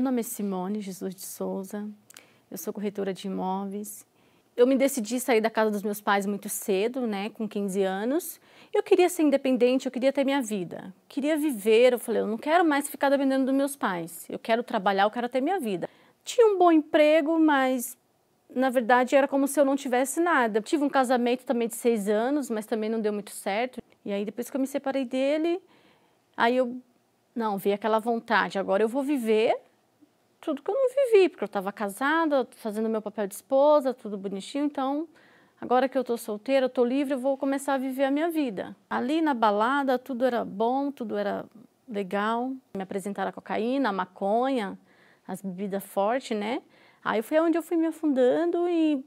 Meu nome é Simone Jesus de Souza, eu sou corretora de imóveis. Eu me decidi sair da casa dos meus pais muito cedo, né, com 15 anos. Eu queria ser independente, eu queria ter minha vida. Queria viver, eu falei, eu não quero mais ficar dependendo dos meus pais. Eu quero trabalhar, eu quero ter minha vida. Tinha um bom emprego, mas na verdade era como se eu não tivesse nada. Tive um casamento também de seis anos, mas também não deu muito certo. E aí depois que eu me separei dele, aí eu não, vi aquela vontade, agora eu vou viver tudo que eu não vivi, porque eu estava casada, fazendo meu papel de esposa, tudo bonitinho, então agora que eu estou solteira, estou livre, eu vou começar a viver a minha vida. Ali na balada, tudo era bom, tudo era legal. Me apresentaram a cocaína, a maconha, as bebidas fortes, né? Aí foi onde eu fui me afundando e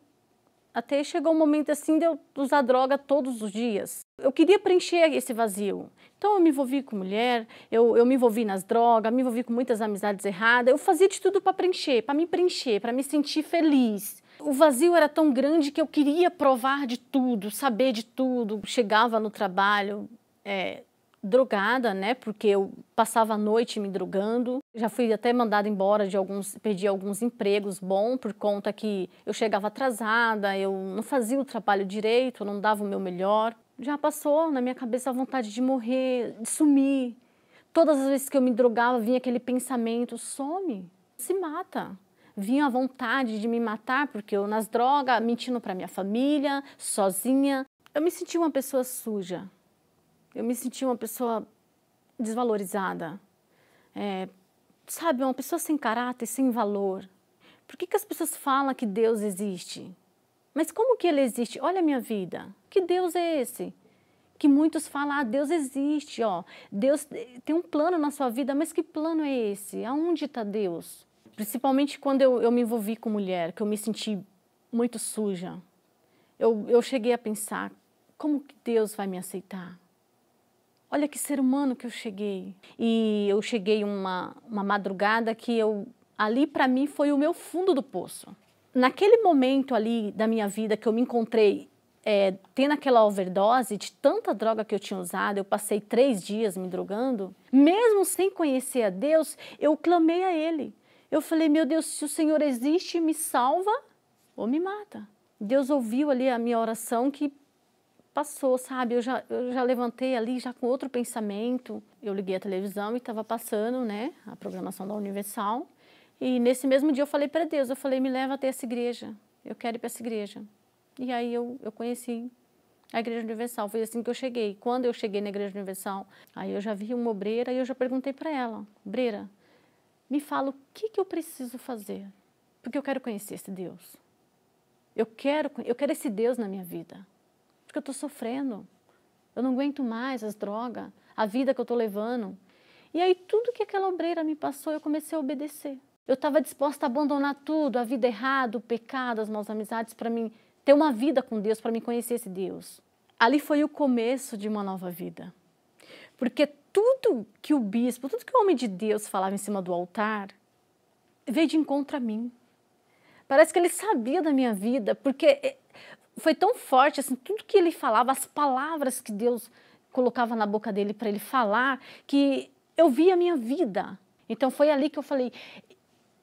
até chegou um momento assim de eu usar droga todos os dias. Eu queria preencher esse vazio. Então eu me envolvi com mulher, eu, eu me envolvi nas drogas, me envolvi com muitas amizades erradas. Eu fazia de tudo para preencher, para me preencher, para me sentir feliz. O vazio era tão grande que eu queria provar de tudo, saber de tudo. Chegava no trabalho, é, drogada, né? Porque eu passava a noite me drogando. Já fui até mandada embora de alguns, perdi alguns empregos bom por conta que eu chegava atrasada, eu não fazia o trabalho direito, não dava o meu melhor. Já passou na minha cabeça a vontade de morrer, de sumir. Todas as vezes que eu me drogava, vinha aquele pensamento: some, se mata vinha a vontade de me matar porque eu nas drogas, mentindo para minha família, sozinha, eu me sentia uma pessoa suja. Eu me senti uma pessoa desvalorizada. É, sabe, uma pessoa sem caráter, sem valor. Por que, que as pessoas falam que Deus existe? Mas como que ele existe? Olha a minha vida. Que Deus é esse? Que muitos falam, ah, Deus existe, ó. Deus eh, tem um plano na sua vida, mas que plano é esse? Aonde está Deus? Principalmente quando eu, eu me envolvi com mulher, que eu me senti muito suja. Eu, eu cheguei a pensar, como que Deus vai me aceitar? olha que ser humano que eu cheguei. E eu cheguei uma, uma madrugada que eu ali para mim foi o meu fundo do poço. Naquele momento ali da minha vida que eu me encontrei é, tendo aquela overdose de tanta droga que eu tinha usado, eu passei três dias me drogando, mesmo sem conhecer a Deus, eu clamei a Ele. Eu falei, meu Deus, se o Senhor existe, me salva ou me mata. Deus ouviu ali a minha oração que passou, sabe? Eu já, eu já levantei ali já com outro pensamento. Eu liguei a televisão e estava passando, né, a programação da Universal. E nesse mesmo dia eu falei para Deus, eu falei, me leva até essa igreja. Eu quero ir para essa igreja. E aí eu, eu conheci a Igreja Universal. Foi assim que eu cheguei. Quando eu cheguei na Igreja Universal, aí eu já vi uma obreira e eu já perguntei para ela, obreira, me fala o que, que eu preciso fazer, porque eu quero conhecer esse Deus. Eu quero, eu quero esse Deus na minha vida porque eu estou sofrendo. Eu não aguento mais as drogas, a vida que eu estou levando. E aí tudo que aquela obreira me passou, eu comecei a obedecer. Eu estava disposta a abandonar tudo, a vida errada, o pecado, as maus amizades, para mim ter uma vida com Deus, para me conhecer esse Deus. Ali foi o começo de uma nova vida. Porque tudo que o bispo, tudo que o homem de Deus falava em cima do altar, veio de encontro a mim. Parece que ele sabia da minha vida, porque eh, foi tão forte, assim, tudo que ele falava, as palavras que Deus colocava na boca dele para ele falar, que eu vi a minha vida. Então foi ali que eu falei,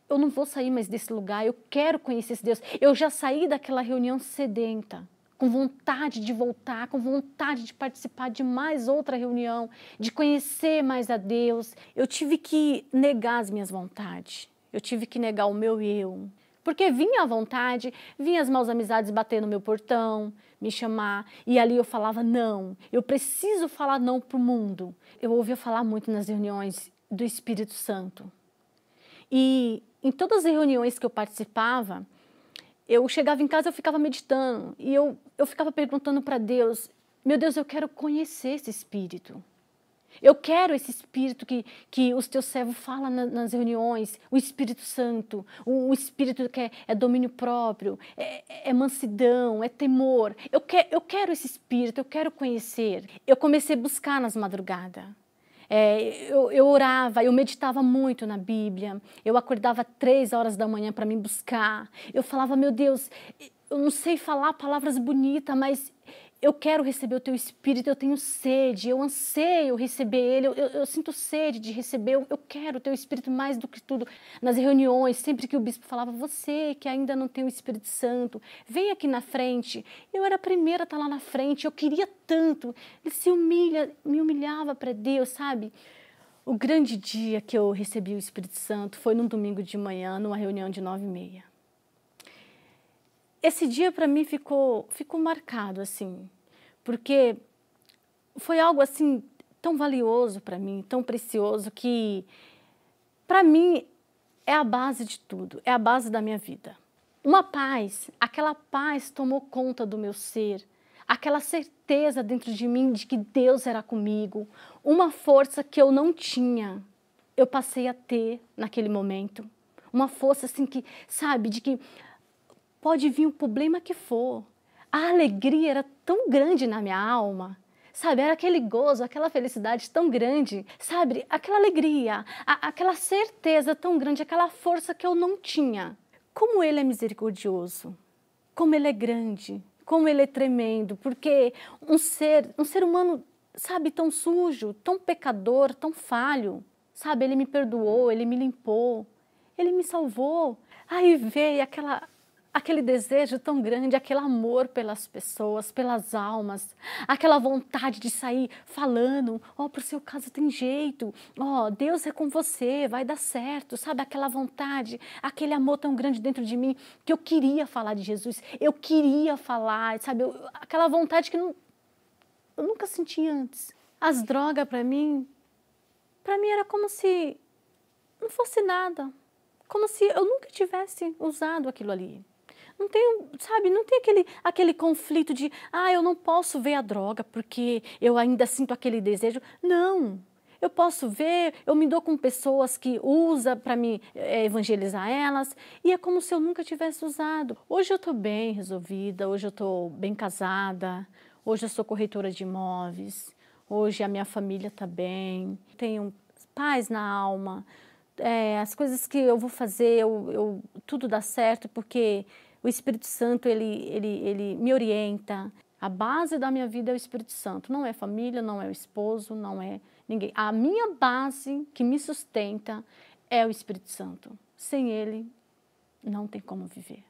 eu não vou sair mais desse lugar, eu quero conhecer esse Deus. Eu já saí daquela reunião sedenta, com vontade de voltar, com vontade de participar de mais outra reunião, de conhecer mais a Deus. Eu tive que negar as minhas vontades. Eu tive que negar o meu eu. Porque vinha à vontade, vinha as maus amizades bater no meu portão, me chamar, e ali eu falava não, eu preciso falar não para o mundo. Eu ouvia falar muito nas reuniões do Espírito Santo. E em todas as reuniões que eu participava, eu chegava em casa, eu ficava meditando, e eu, eu ficava perguntando para Deus, meu Deus, eu quero conhecer esse Espírito. Eu quero esse Espírito que, que os teus servos falam na, nas reuniões, o Espírito Santo, o, o Espírito que é, é domínio próprio, é, é, mansidão, é temor. Eu, que, eu quero esse Espírito, eu quero conhecer. Eu comecei a buscar nas madrugadas. É, eu, eu, orava, eu meditava muito na Bíblia, eu acordava três horas da manhã para me buscar. Eu falava, meu Deus, eu não sei falar palavras bonitas, mas eu quero receber o teu espírito, eu tenho sede, eu anseio receber ele, eu, eu, eu sinto sede de receber, eu, eu, quero o teu espírito mais do que tudo. Nas reuniões, sempre que o bispo falava, você que ainda não tem o Espírito Santo, vem aqui na frente. Eu era a primeira a estar tá lá na frente, eu queria tanto. Ele se humilha, me humilhava para Deus, sabe? O grande dia que eu recebi o Espírito Santo foi num domingo de manhã, numa reunião de nove e meia esse dia para mim ficou, ficou marcado, assim, porque foi algo, assim, tão valioso para mim, tão precioso, que para mim é a base de tudo, é a base da minha vida. Uma paz, aquela paz tomou conta do meu ser, aquela certeza dentro de mim de que Deus era comigo, uma força que eu não tinha, eu passei a ter naquele momento. Uma força assim que, sabe, de que Pode vir o problema que for. A alegria era tão grande na minha alma sabe? Era aquele gozo, aquela felicidade tão grande, sabe? Aquela alegria, a, aquela certeza tão grande, aquela força que eu não tinha. Como ele é misericordioso, como ele é grande, como ele é tremendo, porque um ser, um ser humano, sabe, tão sujo, tão pecador, tão falho, sabe? Ele me perdoou, ele me limpou, ele me salvou. Aí veio aquela aquele desejo tão grande, aquele amor pelas pessoas, pelas almas, aquela vontade de sair falando, ó, oh, pro seu caso tem jeito, ó, oh, Deus é com você, vai dar certo, sabe? Aquela vontade, aquele amor tão grande dentro de mim que eu queria falar de Jesus, eu queria falar, sabe? Eu, aquela vontade que não, eu nunca senti antes. As drogas para mim, para mim era como se não fosse nada, como se eu nunca tivesse usado aquilo ali não tem, sabe, não tem aquele, aquele conflito de, ah, eu não posso ver a droga porque eu ainda sinto aquele desejo. Não. Eu posso ver, eu me dou com pessoas que usa para me é, evangelizar elas e é como se eu nunca tivesse usado. Hoje eu estou bem resolvida, hoje eu estou bem casada, hoje eu sou corretora de imóveis, hoje a minha família está bem, tenho paz na alma, é, as coisas que eu vou fazer, eu, eu, tudo dá certo porque o Espírito Santo, ele, ele, ele me orienta. A base da minha vida é o Espírito Santo. Não é família, não é o esposo, não é ninguém. A minha base que me sustenta é o Espírito Santo. Sem ele, não tem como viver.